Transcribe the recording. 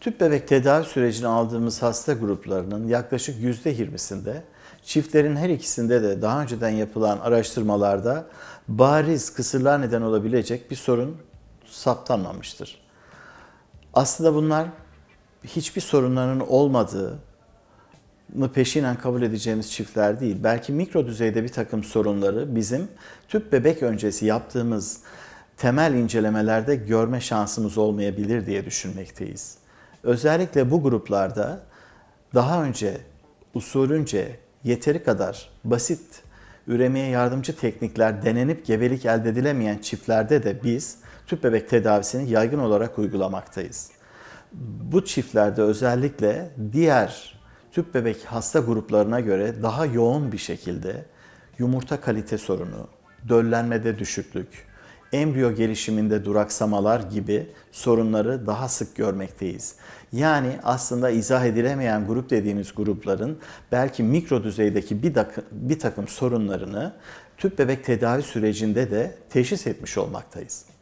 Tüp bebek tedavi sürecini aldığımız hasta gruplarının yaklaşık %20'sinde çiftlerin her ikisinde de daha önceden yapılan araştırmalarda bariz kısırlığa neden olabilecek bir sorun saptanmamıştır. Aslında bunlar hiçbir sorunların olmadığı peşinen kabul edeceğimiz çiftler değil. Belki mikro düzeyde bir takım sorunları bizim tüp bebek öncesi yaptığımız temel incelemelerde görme şansımız olmayabilir diye düşünmekteyiz. Özellikle bu gruplarda daha önce usulünce yeteri kadar basit üremeye yardımcı teknikler denenip gebelik elde edilemeyen çiftlerde de biz tüp bebek tedavisini yaygın olarak uygulamaktayız. Bu çiftlerde özellikle diğer tüp bebek hasta gruplarına göre daha yoğun bir şekilde yumurta kalite sorunu, döllenmede düşüklük, embriyo gelişiminde duraksamalar gibi sorunları daha sık görmekteyiz. Yani aslında izah edilemeyen grup dediğimiz grupların belki mikro düzeydeki bir, takım, bir takım sorunlarını tüp bebek tedavi sürecinde de teşhis etmiş olmaktayız.